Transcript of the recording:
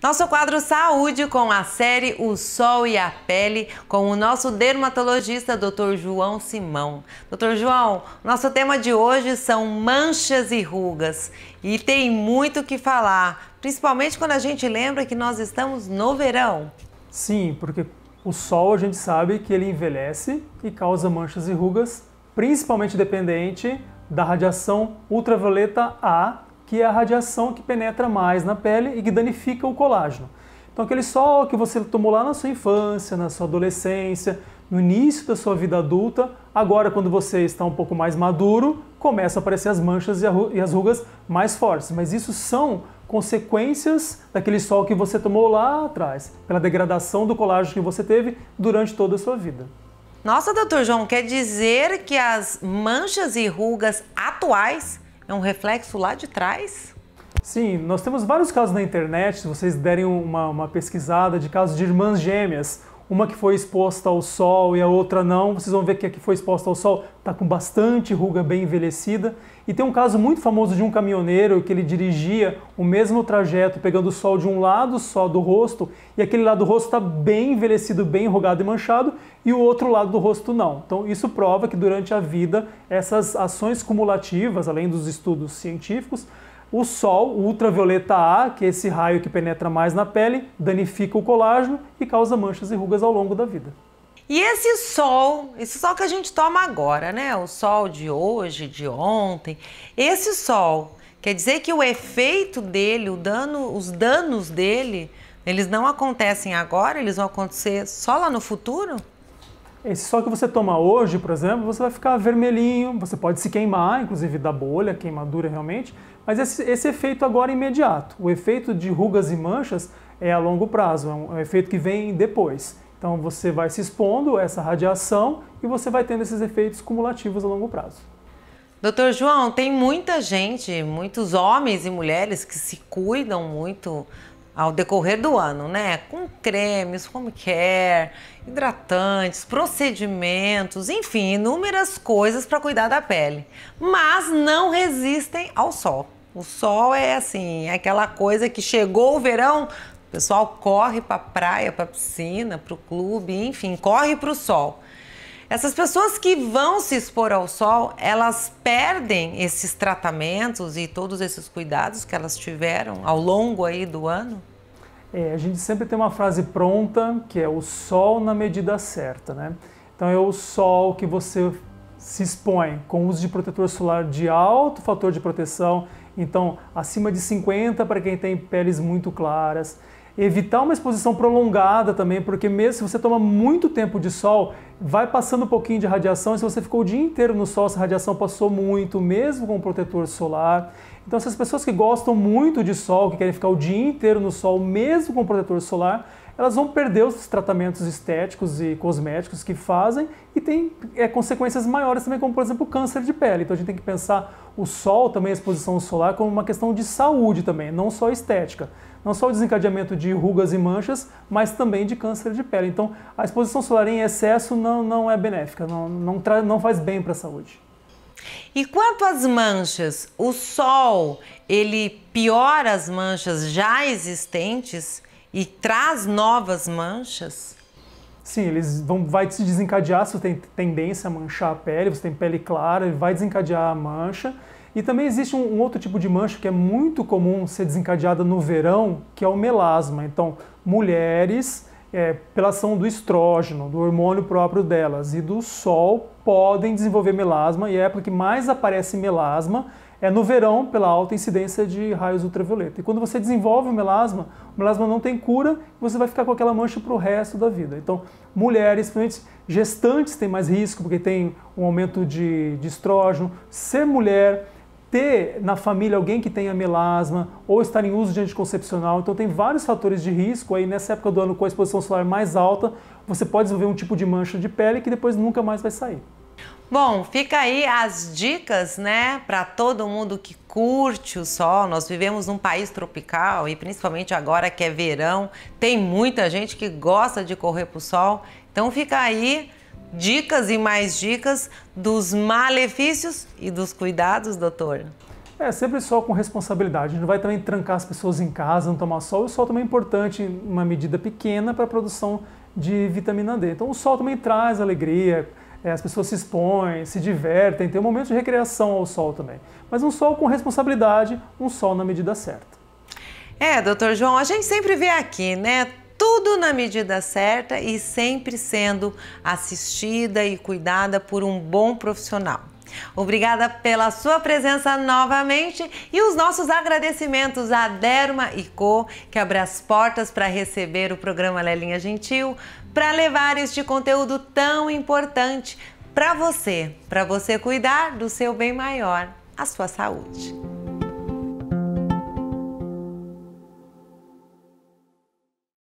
Nosso quadro Saúde com a série O Sol e a Pele, com o nosso dermatologista, Dr. João Simão. Dr. João, nosso tema de hoje são manchas e rugas. E tem muito o que falar, principalmente quando a gente lembra que nós estamos no verão. Sim, porque o sol a gente sabe que ele envelhece e causa manchas e rugas, principalmente dependente da radiação ultravioleta A que é a radiação que penetra mais na pele e que danifica o colágeno. Então, aquele sol que você tomou lá na sua infância, na sua adolescência, no início da sua vida adulta, agora, quando você está um pouco mais maduro, começam a aparecer as manchas e as rugas mais fortes. Mas isso são consequências daquele sol que você tomou lá atrás, pela degradação do colágeno que você teve durante toda a sua vida. Nossa, doutor João, quer dizer que as manchas e rugas atuais é um reflexo lá de trás? Sim, nós temos vários casos na internet, se vocês derem uma, uma pesquisada de casos de irmãs gêmeas uma que foi exposta ao sol e a outra não. Vocês vão ver que a que foi exposta ao sol está com bastante ruga bem envelhecida. E tem um caso muito famoso de um caminhoneiro que ele dirigia o mesmo trajeto, pegando o sol de um lado só do rosto, e aquele lado do rosto está bem envelhecido, bem enrugado e manchado, e o outro lado do rosto não. Então isso prova que durante a vida essas ações cumulativas, além dos estudos científicos, o sol, o ultravioleta A, que é esse raio que penetra mais na pele, danifica o colágeno e causa manchas e rugas ao longo da vida. E esse sol, esse sol que a gente toma agora, né? O sol de hoje, de ontem, esse sol, quer dizer que o efeito dele, o dano, os danos dele, eles não acontecem agora, eles vão acontecer só lá no futuro? Esse sol que você toma hoje, por exemplo, você vai ficar vermelhinho, você pode se queimar, inclusive da bolha, queimadura realmente, mas esse, esse efeito agora é imediato. O efeito de rugas e manchas é a longo prazo, é um, é um efeito que vem depois. Então você vai se expondo a essa radiação e você vai tendo esses efeitos cumulativos a longo prazo. Doutor João, tem muita gente, muitos homens e mulheres que se cuidam muito ao decorrer do ano, né? Com cremes, home care, hidratantes, procedimentos, enfim, inúmeras coisas para cuidar da pele. Mas não resistem ao sol. O sol é assim, é aquela coisa que chegou o verão, o pessoal corre para a praia, para a piscina, para o clube, enfim, corre para o sol. Essas pessoas que vão se expor ao sol, elas perdem esses tratamentos e todos esses cuidados que elas tiveram ao longo aí do ano? É, a gente sempre tem uma frase pronta que é o sol na medida certa, né? Então é o sol que você se expõe com uso de protetor solar de alto fator de proteção, então acima de 50 para quem tem peles muito claras. Evitar uma exposição prolongada também, porque mesmo se você toma muito tempo de sol, vai passando um pouquinho de radiação, e se você ficou o dia inteiro no sol, essa radiação passou muito, mesmo com o protetor solar. Então, essas pessoas que gostam muito de sol, que querem ficar o dia inteiro no sol, mesmo com o protetor solar, elas vão perder os tratamentos estéticos e cosméticos que fazem e tem é, consequências maiores também, como por exemplo câncer de pele. Então a gente tem que pensar o sol, também a exposição solar, como uma questão de saúde também, não só estética. Não só o desencadeamento de rugas e manchas, mas também de câncer de pele. Então a exposição solar em excesso não, não é benéfica, não, não, não faz bem para a saúde. E quanto às manchas, o sol ele piora as manchas já existentes? e traz novas manchas? Sim, eles vão vai se desencadear se você tem tendência a manchar a pele, você tem pele clara, ele vai desencadear a mancha. E também existe um, um, outro tipo de mancha que é muito comum ser desencadeada no verão, que é o melasma. Então, mulheres é, pela ação do estrógeno, do hormônio próprio delas e do sol, podem desenvolver melasma e a época que mais aparece melasma é no verão pela alta incidência de raios ultravioleta. E quando você desenvolve o melasma, o melasma não tem cura e você vai ficar com aquela mancha para o resto da vida. Então, mulheres, principalmente gestantes, têm mais risco porque tem um aumento de, de estrógeno. Ser mulher, ter na família alguém que tenha melasma ou estar em uso de anticoncepcional. Então tem vários fatores de risco aí nessa época do ano com a exposição solar mais alta, você pode desenvolver um tipo de mancha de pele que depois nunca mais vai sair. Bom, fica aí as dicas, né, para todo mundo que curte o sol. Nós vivemos num país tropical e principalmente agora que é verão, tem muita gente que gosta de correr pro sol. Então fica aí dicas e mais dicas dos malefícios e dos cuidados, doutor. É, sempre sol com responsabilidade. A gente não vai também trancar as pessoas em casa, não tomar sol. O sol também é importante, uma medida pequena para a produção de vitamina D. Então o sol também traz alegria, é, as pessoas se expõem, se divertem, tem um momento de recreação ao sol também. Mas um sol com responsabilidade, um sol na medida certa. É, doutor João, a gente sempre vê aqui, né? tudo na medida certa e sempre sendo assistida e cuidada por um bom profissional. Obrigada pela sua presença novamente e os nossos agradecimentos à Derma e Co, que abre as portas para receber o programa Lelinha Gentil, para levar este conteúdo tão importante para você, para você cuidar do seu bem maior, a sua saúde.